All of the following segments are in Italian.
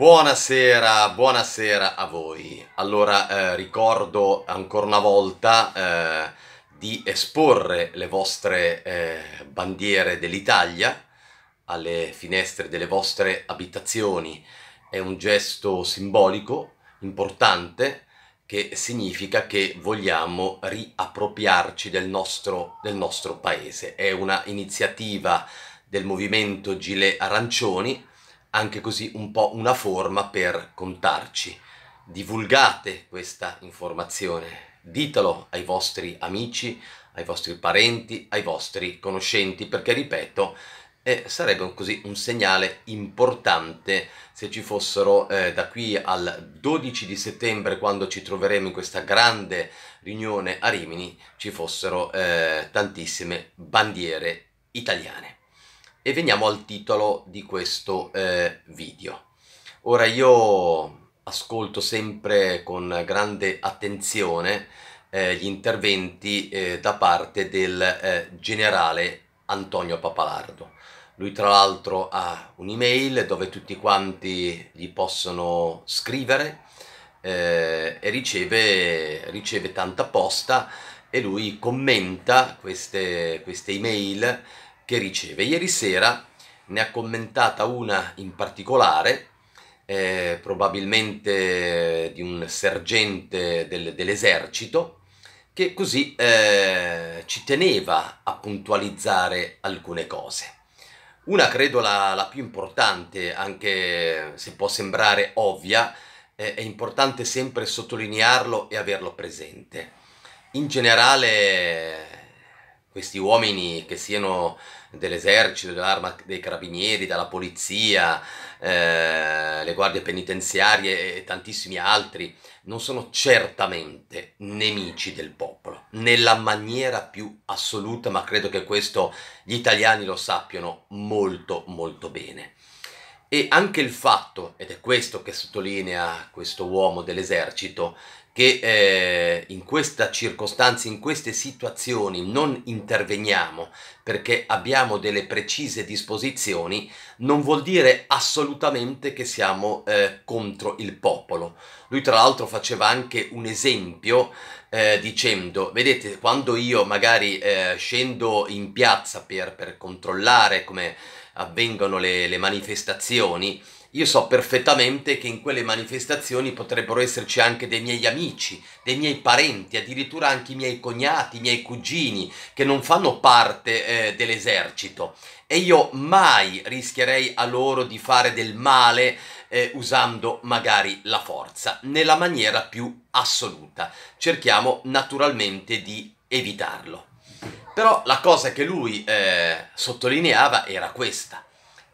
Buonasera, buonasera a voi. Allora eh, ricordo ancora una volta eh, di esporre le vostre eh, bandiere dell'Italia alle finestre delle vostre abitazioni. È un gesto simbolico, importante, che significa che vogliamo riappropriarci del nostro, del nostro paese. È una iniziativa del movimento Gile Arancioni anche così un po' una forma per contarci. Divulgate questa informazione, ditelo ai vostri amici, ai vostri parenti, ai vostri conoscenti, perché ripeto, eh, sarebbe così un segnale importante se ci fossero eh, da qui al 12 di settembre quando ci troveremo in questa grande riunione a Rimini ci fossero eh, tantissime bandiere italiane e veniamo al titolo di questo eh, video. Ora io ascolto sempre con grande attenzione eh, gli interventi eh, da parte del eh, generale Antonio Papalardo. Lui tra l'altro ha un'email dove tutti quanti gli possono scrivere eh, e riceve, riceve tanta posta e lui commenta queste, queste email che riceve. Ieri sera ne ha commentata una in particolare, eh, probabilmente di un sergente del, dell'esercito, che così eh, ci teneva a puntualizzare alcune cose. Una credo la, la, più importante, anche se può sembrare ovvia, eh, è importante sempre sottolinearlo e averlo presente. In generale questi uomini che siano dell'esercito, dell'arma dei carabinieri, della polizia, eh, le guardie penitenziarie e tantissimi altri, non sono certamente nemici del popolo, nella maniera più assoluta, ma credo che questo gli italiani lo sappiano molto molto bene. E anche il fatto, ed è questo che sottolinea questo uomo dell'esercito, che eh, in questa circostanza, in queste situazioni non interveniamo perché abbiamo delle precise disposizioni, non vuol dire assolutamente che siamo eh, contro il popolo. Lui tra l'altro faceva anche un esempio eh, dicendo, vedete, quando io magari eh, scendo in piazza per, per controllare come avvengono le, le manifestazioni, io so perfettamente che in quelle manifestazioni potrebbero esserci anche dei miei amici, dei miei parenti, addirittura anche i miei cognati, i miei cugini, che non fanno parte eh, dell'esercito. E io mai rischierei a loro di fare del male eh, usando magari la forza, nella maniera più assoluta. Cerchiamo naturalmente di evitarlo. Però la cosa che lui eh, sottolineava era questa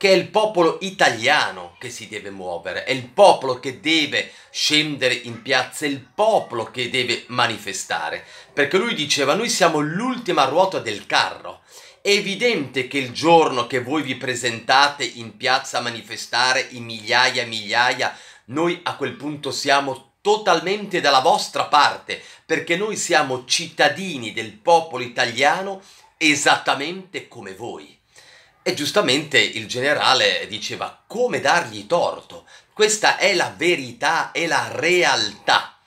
che è il popolo italiano che si deve muovere, è il popolo che deve scendere in piazza, è il popolo che deve manifestare, perché lui diceva noi siamo l'ultima ruota del carro. È evidente che il giorno che voi vi presentate in piazza a manifestare in migliaia e migliaia, noi a quel punto siamo totalmente dalla vostra parte, perché noi siamo cittadini del popolo italiano esattamente come voi. E giustamente il generale diceva come dargli torto, questa è la verità, è la realtà.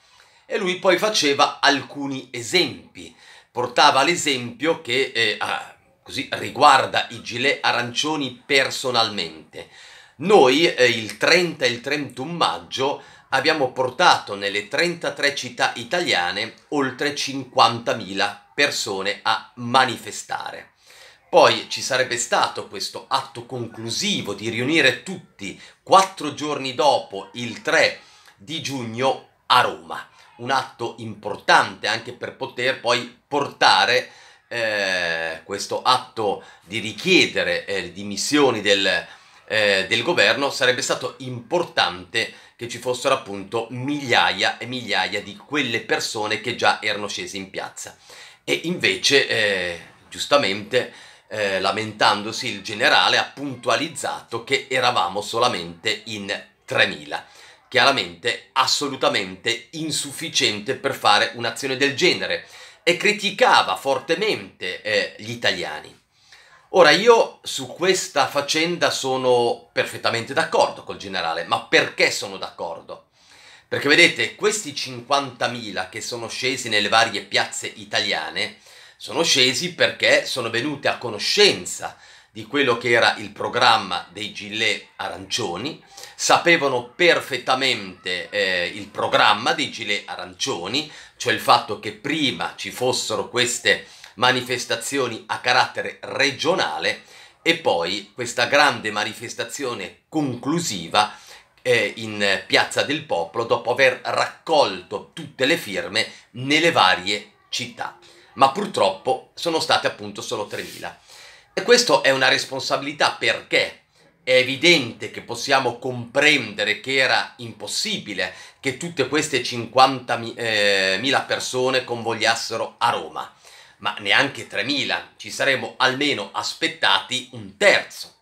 E lui poi faceva alcuni esempi, portava l'esempio che eh, ah, così, riguarda i gilet arancioni personalmente. Noi eh, il 30 e il 31 maggio abbiamo portato nelle 33 città italiane oltre 50.000 persone a manifestare. Poi ci sarebbe stato questo atto conclusivo di riunire tutti quattro giorni dopo, il 3 di giugno, a Roma. Un atto importante anche per poter poi portare eh, questo atto di richiedere eh, dimissioni del, eh, del governo. Sarebbe stato importante che ci fossero appunto migliaia e migliaia di quelle persone che già erano scese in piazza. E invece, eh, giustamente, eh, lamentandosi il generale, ha puntualizzato che eravamo solamente in 3.000. Chiaramente assolutamente insufficiente per fare un'azione del genere e criticava fortemente eh, gli italiani. Ora io su questa faccenda sono perfettamente d'accordo col generale, ma perché sono d'accordo? Perché vedete, questi 50.000 che sono scesi nelle varie piazze italiane, sono scesi perché sono venute a conoscenza di quello che era il programma dei gilet arancioni, sapevano perfettamente eh, il programma dei gilet arancioni, cioè il fatto che prima ci fossero queste manifestazioni a carattere regionale e poi questa grande manifestazione conclusiva eh, in Piazza del Popolo dopo aver raccolto tutte le firme nelle varie città ma purtroppo sono state appunto solo 3.000. E questa è una responsabilità perché è evidente che possiamo comprendere che era impossibile che tutte queste 50.000 eh, persone convogliassero a Roma, ma neanche 3.000, ci saremmo almeno aspettati un terzo,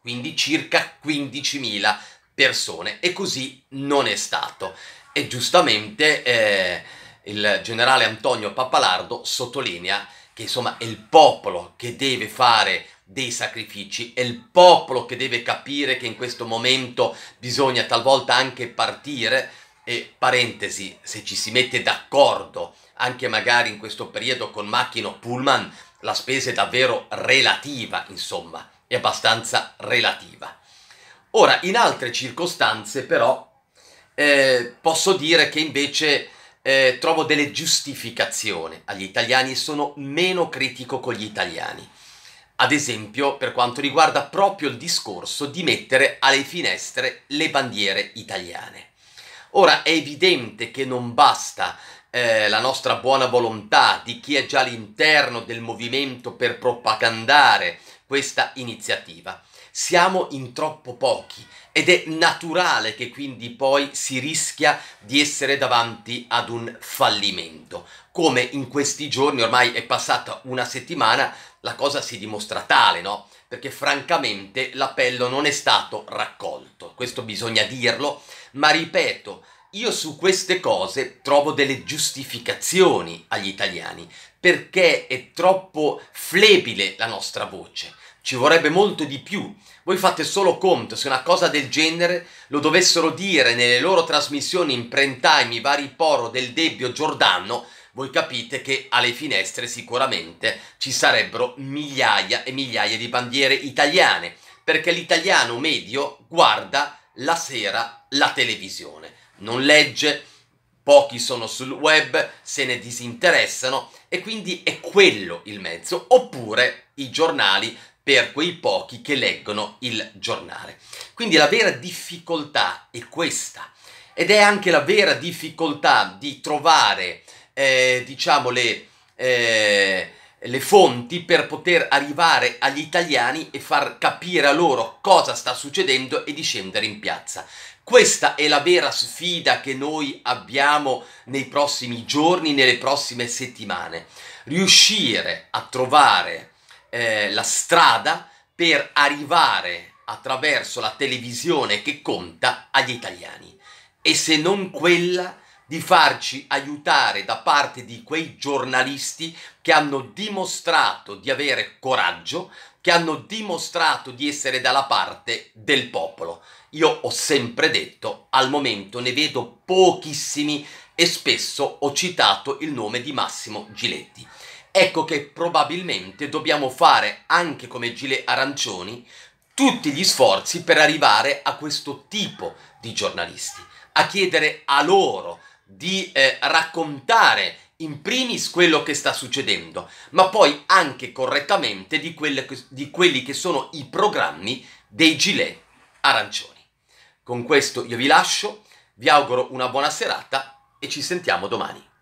quindi circa 15.000 persone e così non è stato. E giustamente eh, il generale Antonio Pappalardo sottolinea che insomma è il popolo che deve fare dei sacrifici, è il popolo che deve capire che in questo momento bisogna talvolta anche partire e parentesi, se ci si mette d'accordo anche magari in questo periodo con macchina o pullman, la spesa è davvero relativa, insomma, è abbastanza relativa. Ora, in altre circostanze però eh, posso dire che invece eh, trovo delle giustificazioni agli italiani e sono meno critico con gli italiani. Ad esempio per quanto riguarda proprio il discorso di mettere alle finestre le bandiere italiane. Ora è evidente che non basta eh, la nostra buona volontà di chi è già all'interno del movimento per propagandare questa iniziativa. Siamo in troppo pochi ed è naturale che quindi poi si rischia di essere davanti ad un fallimento. Come in questi giorni, ormai è passata una settimana, la cosa si dimostra tale, no? Perché francamente l'appello non è stato raccolto, questo bisogna dirlo, ma ripeto, io su queste cose trovo delle giustificazioni agli italiani, perché è troppo flebile la nostra voce ci vorrebbe molto di più. Voi fate solo conto se una cosa del genere lo dovessero dire nelle loro trasmissioni in prime time i vari poro del Debbio Giordano, voi capite che alle finestre sicuramente ci sarebbero migliaia e migliaia di bandiere italiane, perché l'italiano medio guarda la sera la televisione, non legge, pochi sono sul web, se ne disinteressano e quindi è quello il mezzo, oppure i giornali per quei pochi che leggono il giornale. Quindi la vera difficoltà è questa ed è anche la vera difficoltà di trovare eh, diciamo le, eh, le fonti per poter arrivare agli italiani e far capire a loro cosa sta succedendo e di scendere in piazza. Questa è la vera sfida che noi abbiamo nei prossimi giorni, nelle prossime settimane. Riuscire a trovare eh, la strada per arrivare attraverso la televisione che conta agli italiani e se non quella di farci aiutare da parte di quei giornalisti che hanno dimostrato di avere coraggio, che hanno dimostrato di essere dalla parte del popolo. Io ho sempre detto, al momento ne vedo pochissimi e spesso ho citato il nome di Massimo Giletti. Ecco che probabilmente dobbiamo fare, anche come Gile Arancioni, tutti gli sforzi per arrivare a questo tipo di giornalisti, a chiedere a loro di eh, raccontare in primis quello che sta succedendo, ma poi anche correttamente di, che, di quelli che sono i programmi dei gilet arancioni. Con questo io vi lascio, vi auguro una buona serata e ci sentiamo domani.